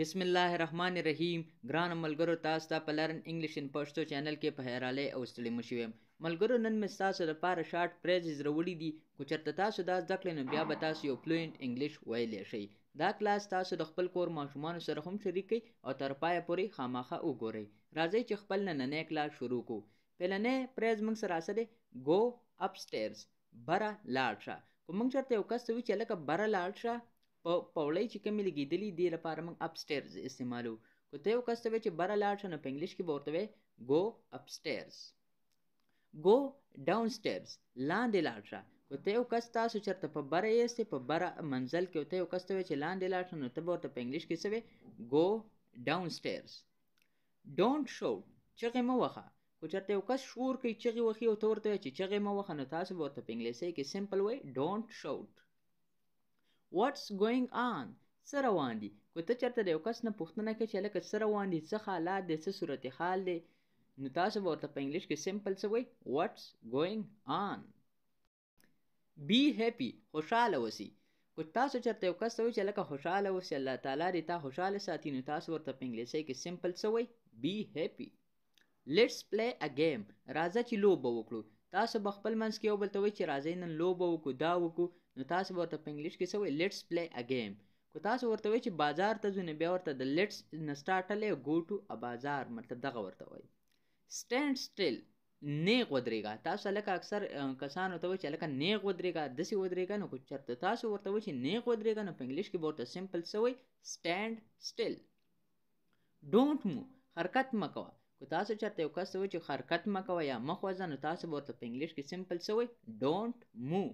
بسم الله الرحمن الرحیم ګران ملګرو تاسو ته په لرن انګلیش ان پښتو چینل کې په هراله او ستړي مشویم ملګرو نن مې تاسو لپاره شارټ فریزز راوړي دي کو چرته تاسو دا زده کړئ نو بیا به تاسو یو فلوئنت انګلیش ویلی شئ دا کلاس تاسو د خپل کور ماشومان سره هم شریکئ او تر پایه پورې خامخا وګورئ راځئ چې خپل نننی کلاس شروع کو پهلنی پریز موږ سره څه دی ګو اپسټیرز بره لاړ شه کو موږ چرته یو کس ته وي چې لکه بره لاړ شه په پوړۍ چې کمی لګېدلې دې لپاره موږ اپسټیرز استعمالو که ته یو کس ته چې بره لاړ شه نو په انګلیش کې به ورته وایې ګو اپسټیرز ګو ډاون سټیرز لاندې لاړ شه که ته یو کس تاسو چېرته په بره یاستې په بره منزل کې ته یو کس ته چې لاندې لاړ شه نو ته به ورته په انګلیش کې څه وایې ګو ډاون سټیرز ډونټ شوټ چغې مه وخه خو چېرته یو کس شور کوي چغې وخي او ته ورته چې چغې مه وخه نو تاسو به ورته په انګلیسۍ کې سمپل وایي ډونټ شوټ واټس ګوینګ آن څه روان دي که ته چېرته د یو کس نه پوښتنه کوې چې هلکه څه روان دي څه حالات دی څه صورت حال دی نو تاسو به ورته په انګلیش کې سمپل څه وایي واټس ګوینګ آن بی هیپی خوشحاله اوسئ که تاسو چېرته یو کس ته وایي چې هلکه خوشحاله اوسئ الله تعالی دې تا خوشحاله ساتي نو تاسو ورته په انګلیسۍ کې سمپل څه وایي بی هیپی لیټس پلی ا ګیم راځه چې لوبه وکړو تاسو به خپل منځ کې یو بل ته وایي چې راځئ نن لوبه وکړو دا وکړو نو تاسو ورته په انګلیش کې څه وایي لیټس پلی ا گیم کو تاسو ورته وایي چې بازار ته ځو نه بیا ورته د لیټس نه سٹارټ لې ګو ټو ا بازار مطلب دغه ورته وایي سټیند سټیل نیغ ودرېګا تاسو لکه اکثر کسانو ته وایي چې لکه نیغ ودرېګا دسې ودرېګا نو کو چرته تاسو ورته وایي چې نیغ ودرېګا نو په انګلیش کې ورته سمپل څه وایي سټیند سټیل ډونټ مو حرکت مه کوه که تاسو چرته یو کس وایي چې حرکت مه کوه یا مخ وځه نو تاسو ورته په انګلیش کې سمپل څه وایي ډونټ موو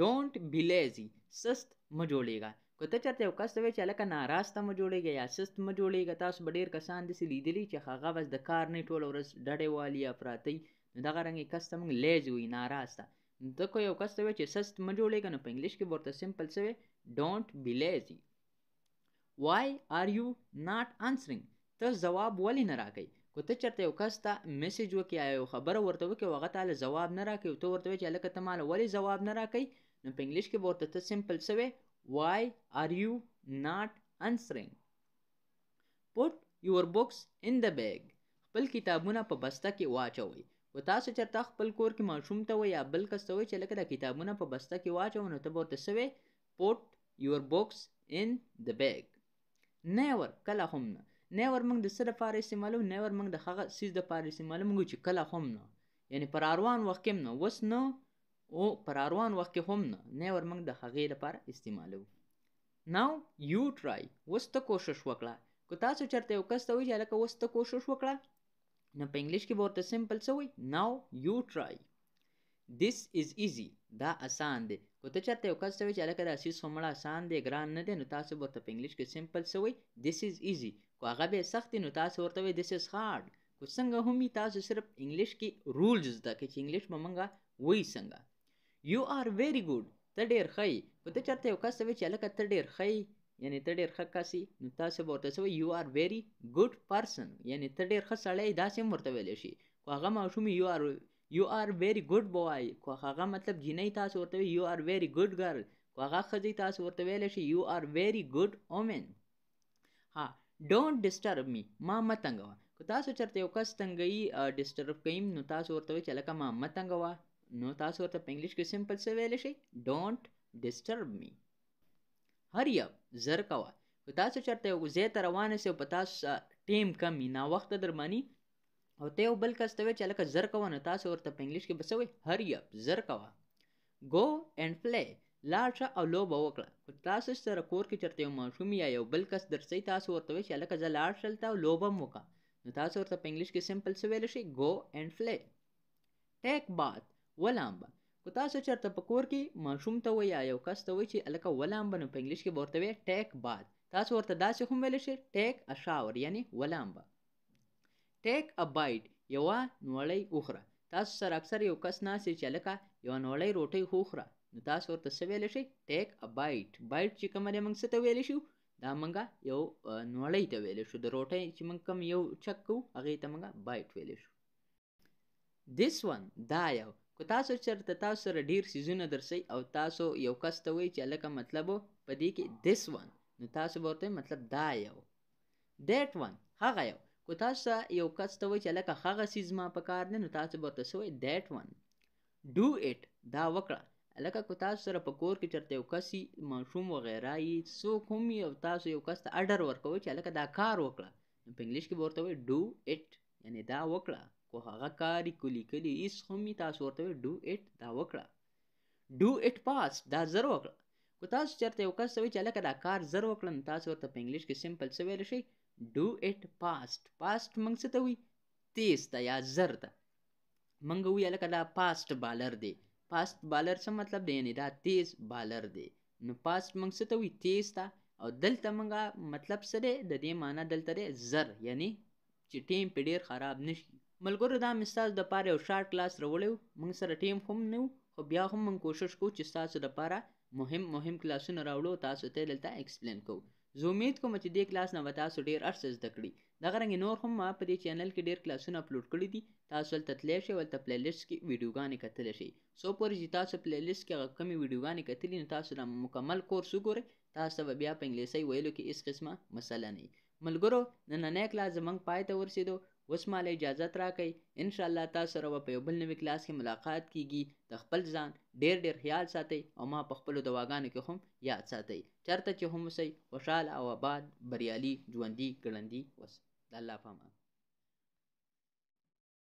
don't be lazy सस्त मजोड़ेगा कोता चाहते हो कस دوی چې الکه ناراسته مجوړيږي یا سست مجوړيږي تاسو بډیر کسان دي لیدلی چې هغه بس د کار نه ټول ورځ ډډې والی افراتی نو دغه رنګ کس ته موږ لیز وي ناراسته د کو یو کس ته چې سست مجوړيږي نو په انګلیش کې ورته سمپل سوی ډونټ بی لیزی وای آر یو ناٹ انسرینګ ته جواب ولی نه راکې کو ته چرته یو کس ته میسج وکي یا یو خبره ورته وکي وغه تعالی جواب نه راکې او ته ورته چې الکه ته مال ولی جواب نه راکې نو په انګلیش کې ورته ته سمپل څه وی why are you not answering put your books in the bag خپل کتابونه په بسته کې واچوي و تاسو چرته خپل کور کې ماشوم ته وي یا بل کس ته وي چې لکه دا کتابونه په بسته کې واچو نو ته ورته څه وی put your books in the bag never کله هم نه نیور موږ د سره لپاره استعمالو نیور موږ د هغه سیز د لپاره استعمالو موږ چې کله هم نه یعنی پر اروان وخت کې نه وس نه او پر روان وخت کې هم نه نیور موږ د هغې لپاره استعمالو ناو یو ټرای اوس ته کوشش وکړه که تاسو چېرته یو کس ته وایي چې هلکه اوس ته کوشش وکړه نو په انګلیش کې به ورته سمپل څه وایي ناو یو ټرای دیس از ایزي دا اسان دی که ته چېرته یو کس ته وایي چې هلکه دا سیس څومره اسان دی ګران نه دی نو تاسو به ورته په انګلیش کې سمپل څه وایي دیس از ایزي که هغه به سخت نو تاسو ورته وایي دیس از هارډ خو څنګه هم تاسو صرف انګلیش کې رولز زده کړئ چې انګلیش به مونږه وایي څنګه یو آر ویری ګوډ ته ډېر ښه یې خو ته چېرته یو کس ته وایي چې هلکه ته ډېر ښه یې یعنې ته ډېر ښه کس یې نو تاسو به ورته څه وایي یو آر ویری ګوډ پرسن یعنې ته ډېر ښه سړی یې داسې هم ورته ویلی شي خو هغه ماشوم یو آر یو آر ویری ګوډ به وایي خو هغه مطلب جینۍ تاسو ورته وایي یو آر ویری ګوډ ګرل خو هغه ښځې تاسو ورته ویلی شي یو آر ویری ګوډ اومن ها ډونټ ډسټرب می ما مه تنګوه که تاسو چېرته یو کس تنګوي ډسټرب کوي نو تاسو ورته وایي چې هلکه ما مه تنګوه نو تاسو ورته په انګلیش کې سمپل څه ویلی شئ ډونټ ډسټرب می هری اپ زر کوه که تاسو چېرته یو ځای ته روانه سئ او په تاسو ټیم کم وي ناوخته درمانی او ته یو بل کس ته وایي چې هلکه زر کوه نو تاسو ورته په انګلیش کې به څه وایي هری اپ زر کوه ګو اینډ پلی لاړ شه او لوبه وکړه که تاسو سره کور کې چېرته یو ماشوم یا یو بل کس درسئ تاسو ورته وایي چې هلکه زه لاړ شم او لوبه هم وکړه نو تاسو ورته په انګلیش کې سمپل څه ویلی شئ ګو اینډ پلی ټیک بات ولامبه که تاسو چېرته په کور کې ماشوم ته وایي یا یو کس ته وایي چې هلکه ولامبه نو په انګلیش کې به ورته وایي ټیک باد تاسو ورته داسې هم ویلی شئ ټیک ا شاور یعنې ولامبه ټیک ا بایټ یوه نوړۍ وخوره تاسو سره اکثر یو کس ناست چې هلکه یوه نوړۍ روټۍ وخوره نو تاسو ورته څه ویلی شئ ټیک ا بایټ بایټ چې کومه دی موږ څه ته ویلی شو دا مونږه یو نوړۍ ته ویلی شو د روټۍ چې موږ کوم یو چک کوو هغې ته مونږه بایټ ویلی شو دیس ون دا یو خو تاسو چرته تاسو سره ډیر سیزونه درسئ او تاسو یو کس ته وایي چې هلکه مطلب په دې کې دس ون نو تاسو به ورته مطلب دا یو دیټ ون هغه یو که تاسو یو کس ته وایي چې هلکه هغه څیز ما په کار دی نو تاسو به ورته څه وایي دیټ ون ډو ایټ دا وکړه لکه کو تاسو سره په کور کې چرته یو کس ماشوم وغیرہ یي څوک هم یو تاسو یو کس ته اډر ورکوي چې هلکه دا کار وکړه نو په انګلیش کې به ورته وایي ډو ایټ یعنې دا وکړه خو هغه کار یې کلي کلي ایس هم تاسو ورته ډو ایټ دا وکړه ډو ایټ پاس دا زر وکړه خو تاسو چېرته یو کس ته وایي چې هلکه دا کار زر وکړه نو تاسو ورته په انګلیش کې سمپل څه ویلی شئ ډو ایټ پاسټ پاسټ موږ څه ته وایي تیز ته یا زر ته موږ وایي هلکه دا پاسټ بالر دی پاسټ بالر څه مطلب دی یعنې دا تیز بالر دی نو پاسټ موږ څه ته وایي تیز ته او دلته منګه مطلب څه دی د دې معنی دلته دی زر یعنی چې ټیم په ډیر خراب نشي ملګرو دا مې ستاسو دپاره یو شارټ کلاس راوړی و موږ سره ټیم هم نه و خو بیا هم موږ کوشش کوو چې ستاسو دپاره مهم مهم کلاسونه راوړو تاسو ته دلته اکسپلین کوو زه امید کوم چې دې کلاس نه به تاسو ډېر هر څه زده کړي دغه رنګې نور هم ما په دې چینل کې ډېر کلاسونه اپلوډ کړي دي تاسو هلته تللی شئ هلته پلی لیسټ کې ویډیوګانې کتلی شئ څو پورې چې تاسو پلی لیسټ کې هغه کمې ویډیوګانې کتلي نو تاسو دا مکمل کورس وګورئ تاسو به بیا په انګلیسۍ ویلو کې هېڅ قسمه مسله نه ملګرو نننی کلاس زموږ پای ته ورسېدو اوس مال اجازت راکړئ ان شاء الله تاسو سره په یو بل نوي کلاس کې ملاقات کیږي د خپل ځان ډیر ډیر خیال ساتئ او ما په خپل دواګانو کې هم یاد ساتئ چرته چې هم وسی خوشاله او آباد بریالي ژوندۍ ګړندي وس د الله په امان